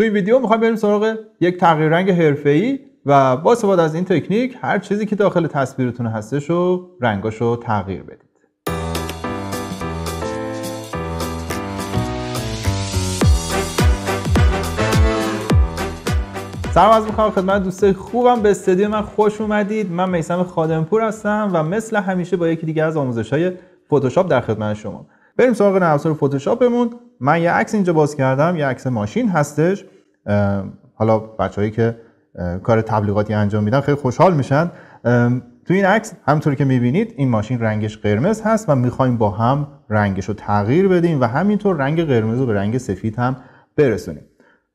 توی این ویدیو میخوایم بریم سراغ یک تغییر رنگ ای و با استفاده از این تکنیک هر چیزی که داخل تصویرتون هستش رو رنگاش رو تغییر بدید سلام از میکنم خدمت دوسته خوبم به استدیو من خوش اومدید من میسم خادمپور هستم و مثل همیشه با یکی دیگه از آموزش های فتوشاپ در خدمت شما بریم سراغ نرم افزار فتوشاپمون من یه عکس اینجا باز کردم یه عکس ماشین هستش حالا بچههایی که کار تبلیغاتی انجام میدن خیلی خوشحال میشن تو این عکس همونطوری که میبینید این ماشین رنگش قرمز هست و میخوایم با هم رنگش رو تغییر بدیم و همینطور رنگ قرمز رو به رنگ سفید هم برسونیم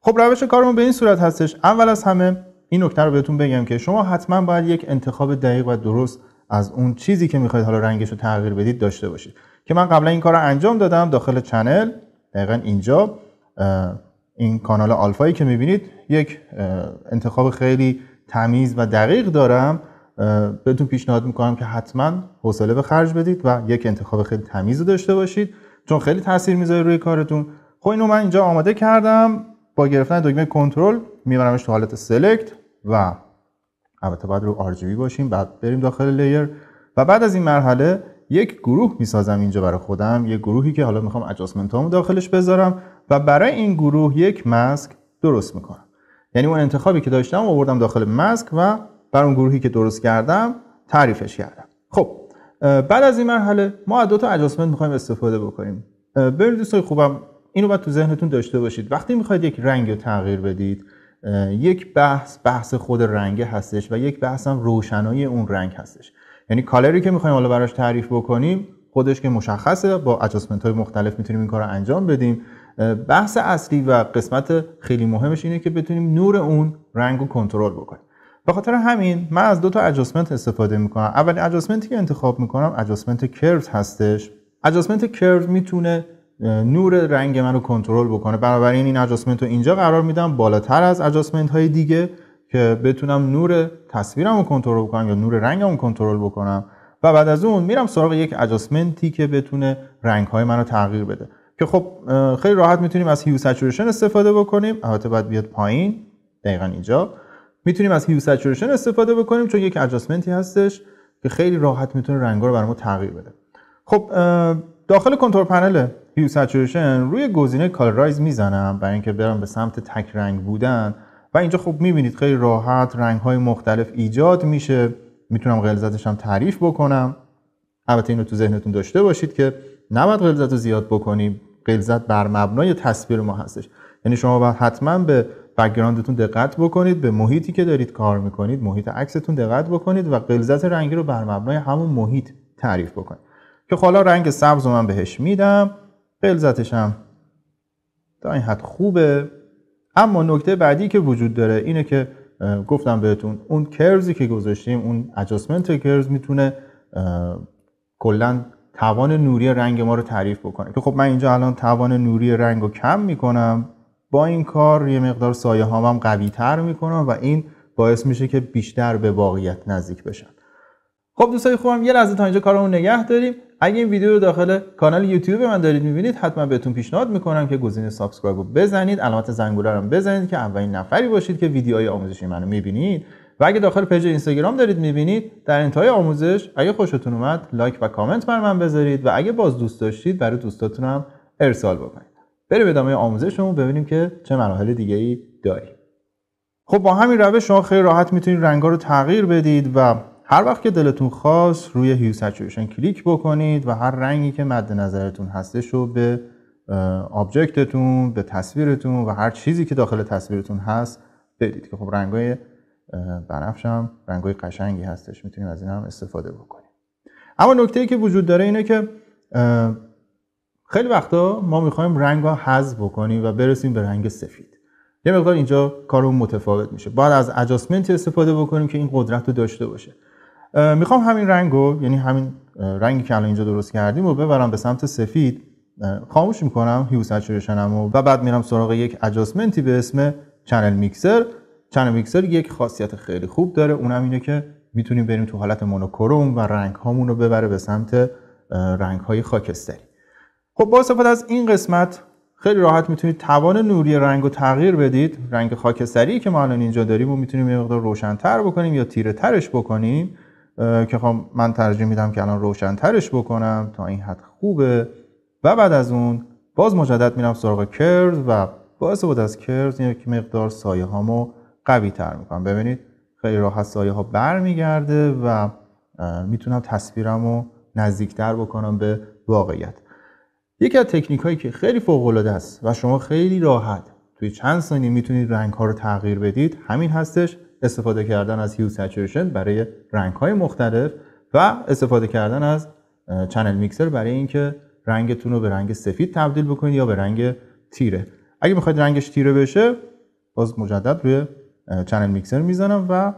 خب روش کارمون به این صورت هستش اول از همه این نکته رو بهتون بگم که شما حتما باید یک انتخاب دقیق و درست از اون چیزی که میخواید حالا رنگش رو تغییر بدید داشته باشید که من قبلا این کار رو انجام دادم داخل چنل دقیقا اینجا این کانال آلفایی که میبینید یک انتخاب خیلی تمیز و دقیق دارم بهتون پیشنهاد میکنم که حتما حوصله به خرج بدید و یک انتخاب خیلی تمیز داشته باشید چون خیلی تاثیر میذاره روی کارتون خب اینو من اینجا آماده کردم با گرفتن دکمه کنترل میبرمش تو حالت سلکت و البته باید رو RGB باشیم بعد بریم داخل لیر و بعد از این مرحله یک گروه میسازم اینجا برای خودم یک گروهی که حالا میخوام اجاسمنت هامو داخلش بذارم و برای این گروه یک مسک درست میکنم یعنی اون انتخابی که داشتم آوردم داخل مسک و بر اون گروهی که درست کردم تعریفش کردم خب بعد از این مرحله ما از دو تا اجاسمنت میخوایم استفاده بکنیم ببینید دوستای خوبم اینو باید تو ذهنتون داشته باشید وقتی میخواید یک رنگ رو تغییر بدید یک بحث بحث خود رنگ هستش و یک بحث هم روشنایی اون رنگ هستش یعنی کالری که میخوایم حالا براش تعریف بکنیم خودش که مشخصه با اجاسمنت های مختلف میتونیم این کار رو انجام بدیم بحث اصلی و قسمت خیلی مهمش اینه که بتونیم نور اون رنگ رو کنترل بکنیم به خاطر همین من از دو تا اجاسمنت استفاده میکنم اولین اجاسمنتی که انتخاب میکنم اجاسمنت کرد هستش اجاسمنت کرد میتونه نور رنگ من رو کنترل بکنه بنابراین این اجاسمنت رو اینجا قرار میدم بالاتر از اجاسمنت های دیگه که بتونم نور تصویرم رو کنترل بکنم یا نور رنگم رو کنترل بکنم و بعد از اون میرم سراغ یک اجاسمنتی که بتونه رنگهای من رو تغییر بده که خب خیلی راحت میتونیم از هیو سچوریشن استفاده بکنیم البته باید بیاد پایین دقیقا اینجا میتونیم از هیو سچوریشن استفاده بکنیم چون یک اجاسمنتی هستش که خیلی راحت میتونه رنگا رو برای تغییر بده خب داخل کنترل پنل هیو سچوریشن روی گزینه کالرایز میزنم برای اینکه برم به سمت تک رنگ بودن و اینجا خب میبینید خیلی راحت رنگ های مختلف ایجاد میشه میتونم غلظتش هم تعریف بکنم البته اینو تو ذهنتون داشته باشید که نباید غلظت رو زیاد بکنیم غلظت بر مبنای تصویر ما هستش یعنی شما باید حتما به بکگراندتون دقت بکنید به محیطی که دارید کار میکنید محیط عکستون دقت بکنید و غلظت رنگی رو بر مبنای همون محیط تعریف بکنید که حالا رنگ سبز رو من بهش میدم غلظتش هم تا این حد خوبه اما نکته بعدی که وجود داره اینه که گفتم بهتون اون کرزی که گذاشتیم اون اجاسمنت کرز میتونه کلا توان نوری رنگ ما رو تعریف بکنه که خب من اینجا الان توان نوری رنگ رو کم میکنم با این کار یه مقدار سایه هامم قوی تر میکنم و این باعث میشه که بیشتر به واقعیت نزدیک بشن خب دوستای خوبم یه لحظه تا اینجا کارمون نگه داریم اگه این ویدیو رو داخل کانال یوتیوب من دارید میبینید حتما بهتون پیشنهاد میکنم که گزینه سابسکرایب رو بزنید علامت زنگوله رو بزنید که اولین نفری باشید که ویدیوهای آموزشی منو میبینید و اگه داخل پیج اینستاگرام دارید میبینید در انتهای آموزش اگه خوشتون اومد لایک و کامنت بر من بذارید و اگه باز دوست داشتید برای دوستاتون هم ارسال بکنید بریم ادامه آموزشمون ببینیم که چه مراحل دیگه ای داریم خب با همین روش شما خیلی راحت میتونید رنگا رو تغییر بدید و هر وقت که دلتون خواست روی هیو کلیک بکنید و هر رنگی که مد نظرتون هستش رو به آبجکتتون به تصویرتون و هر چیزی که داخل تصویرتون هست بدید که خب رنگای بنفش هم رنگای قشنگی هستش میتونیم از این هم استفاده بکنیم اما نکته ای که وجود داره اینه که خیلی وقتا ما میخوایم رنگ ها حذف بکنیم و برسیم به رنگ سفید یه مقدار اینجا کارمون متفاوت میشه باید از اجاسمنت استفاده بکنیم که این قدرت رو داشته باشه میخوام همین رنگ رو یعنی همین رنگی که الان اینجا درست کردیم رو ببرم به سمت سفید خاموش میکنم هیو سچوریشنم و, و بعد میرم سراغ یک اجاسمنتی به اسم چنل میکسر چنل میکسر یک خاصیت خیلی خوب داره اونم اینه که میتونیم بریم تو حالت مونوکروم و رنگ هامون رو ببره به سمت رنگ های خاکستری خب با استفاده از این قسمت خیلی راحت میتونید توان نوری رنگ رو تغییر بدید رنگ خاکستری که ما الان اینجا داریم و میتونیم یه مقدار روشنتر بکنیم یا تیره ترش بکنیم که خب من ترجیح میدم که الان روشنترش بکنم تا این حد خوبه و بعد از اون باز مجدد میرم سراغ کرز و با استفاده از کرز یک مقدار سایه هامو قوی تر میکنم ببینید خیلی راحت سایه ها بر و میتونم تصویرم رو نزدیکتر بکنم به واقعیت یکی از تکنیک هایی که خیلی فوق العاده است و شما خیلی راحت توی چند ثانیه میتونید رنگ ها رو تغییر بدید همین هستش استفاده کردن از هیو سچوریشن برای رنگ های مختلف و استفاده کردن از چنل میکسر برای اینکه رنگتون رو به رنگ سفید تبدیل بکنید یا به رنگ تیره اگه میخواید رنگش تیره بشه باز مجدد روی چنل میکسر میزنم و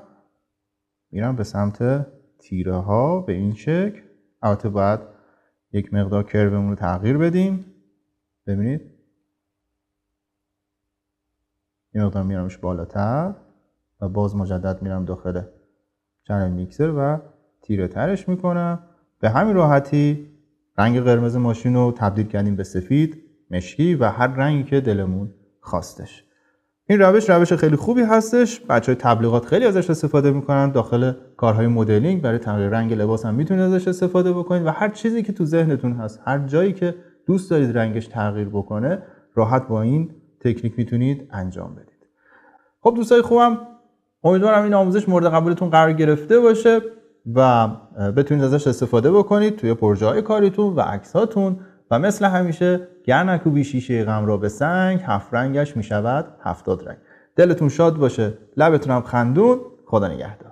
میرم به سمت تیره ها به این شکل البته باید یک مقدار کرومون رو تغییر بدیم ببینید یه مقدار میرمش بالاتر و باز مجدد میرم داخل چنل میکسر و تیره ترش میکنم به همین راحتی رنگ قرمز ماشین رو تبدیل کردیم به سفید مشکی و هر رنگی که دلمون خواستش این روش روش خیلی خوبی هستش بچه های تبلیغات خیلی ازش استفاده میکنن داخل کارهای مدلینگ برای تغییر رنگ لباس هم میتونید ازش استفاده بکنید و هر چیزی که تو ذهنتون هست هر جایی که دوست دارید رنگش تغییر بکنه راحت با این تکنیک میتونید انجام بدید خب دوستای خوبم امیدوارم این آموزش مورد قبولتون قرار گرفته باشه و بتونید ازش استفاده بکنید توی پروژه کاریتون و عکساتون و مثل همیشه گر نکوبی شیشه غم را به سنگ هفت رنگش شود هفتاد رنگ دلتون شاد باشه لبتون هم خندون خدا نگهدار